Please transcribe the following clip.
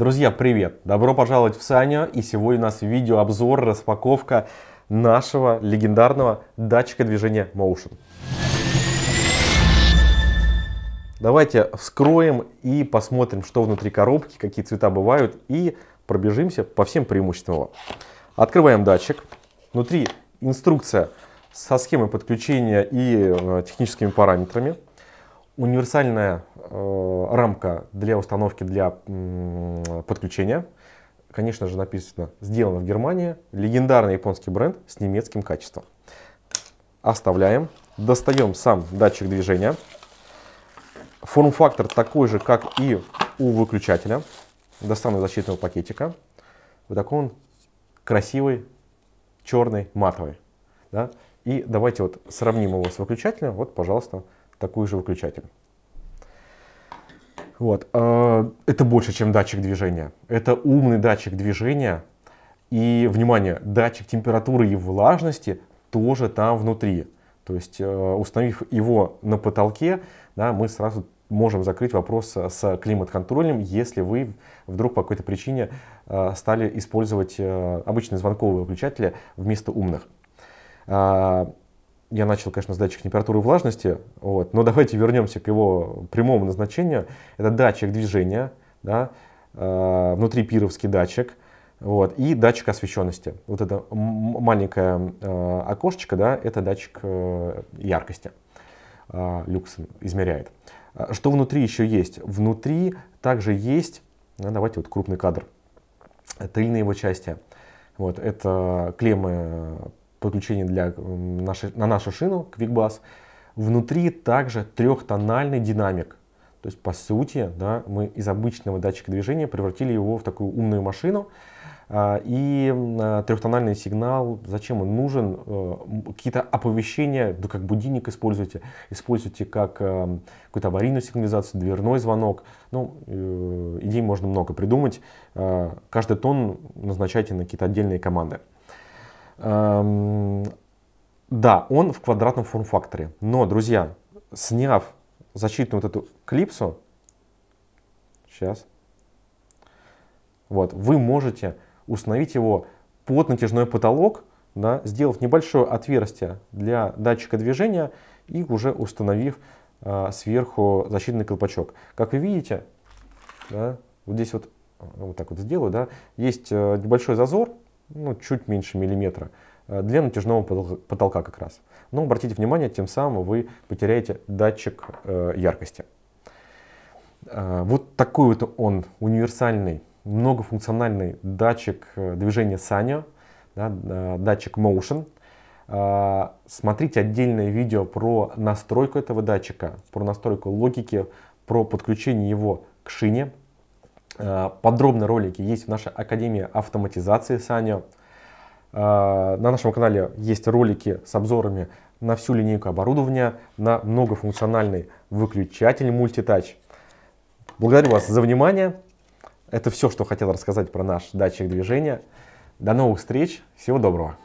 Друзья, привет! Добро пожаловать в Саню и сегодня у нас видеообзор, распаковка нашего легендарного датчика движения Motion. Давайте вскроем и посмотрим, что внутри коробки, какие цвета бывают и пробежимся по всем преимуществам его. Открываем датчик. Внутри инструкция со схемой подключения и э, техническими параметрами. Универсальная Э, рамка для установки, для подключения. Конечно же, написано «Сделано в Германии». Легендарный японский бренд с немецким качеством. Оставляем. Достаем сам датчик движения. Форм-фактор такой же, как и у выключателя. Достану защитного пакетика. Вот такой он красивый, черный, матовый. Да? И давайте вот сравним его с выключателем. Вот, пожалуйста, такой же выключатель. Вот. А, это больше, чем датчик движения. Это умный датчик движения. И, внимание, датчик температуры и влажности тоже там внутри. То есть, э, установив его на потолке, да, мы сразу можем закрыть вопрос с климат-контролем, если вы вдруг по какой-то причине э, стали использовать э, обычные звонковые выключатели вместо умных. А, я начал, конечно, с датчика температуры и влажности, вот, но давайте вернемся к его прямому назначению. Это датчик движения, да, э, внутрипировский датчик, вот, и датчик освещенности. Вот это маленькое э, окошечко, да, это датчик э, яркости. Э, люкс измеряет. Э, что внутри еще есть? Внутри также есть, ну, давайте вот крупный кадр, тыльные его части. Вот, это клеммы подключение для, э, нашей, на нашу шину QuickBus. Внутри также трехтональный динамик. То есть, по сути, да, мы из обычного датчика движения превратили его в такую умную машину. А, и а, трехтональный сигнал, зачем он нужен? Э, какие-то оповещения, да как будильник используйте. Используйте как э, какую-то аварийную сигнализацию, дверной звонок. Ну, идей можно много придумать. Каждый тон назначайте на какие-то отдельные команды. Да, он в квадратном форм-факторе, но, друзья, сняв защитную вот эту клипсу, сейчас, вот, вы можете установить его под натяжной потолок, да, сделав небольшое отверстие для датчика движения и уже установив а, сверху защитный колпачок. Как вы видите, да, вот здесь вот, а, вот так вот сделаю, да, есть э, небольшой зазор, ну, чуть меньше миллиметра э, для натяжного потолка как раз. Но обратите внимание, тем самым вы потеряете датчик э, яркости. Э, вот такой вот он универсальный, многофункциональный датчик движения Саня, да, датчик Motion. Смотрите отдельное видео про настройку этого датчика, про настройку логики, про подключение его к шине, Э, Подробные ролики есть в нашей Академии автоматизации Саня. Э, на нашем канале есть ролики с обзорами на всю линейку оборудования, на многофункциональный выключатель мультитач. Благодарю вас за внимание. Это все, что хотел рассказать про наш датчик движения. До новых встреч. Всего доброго.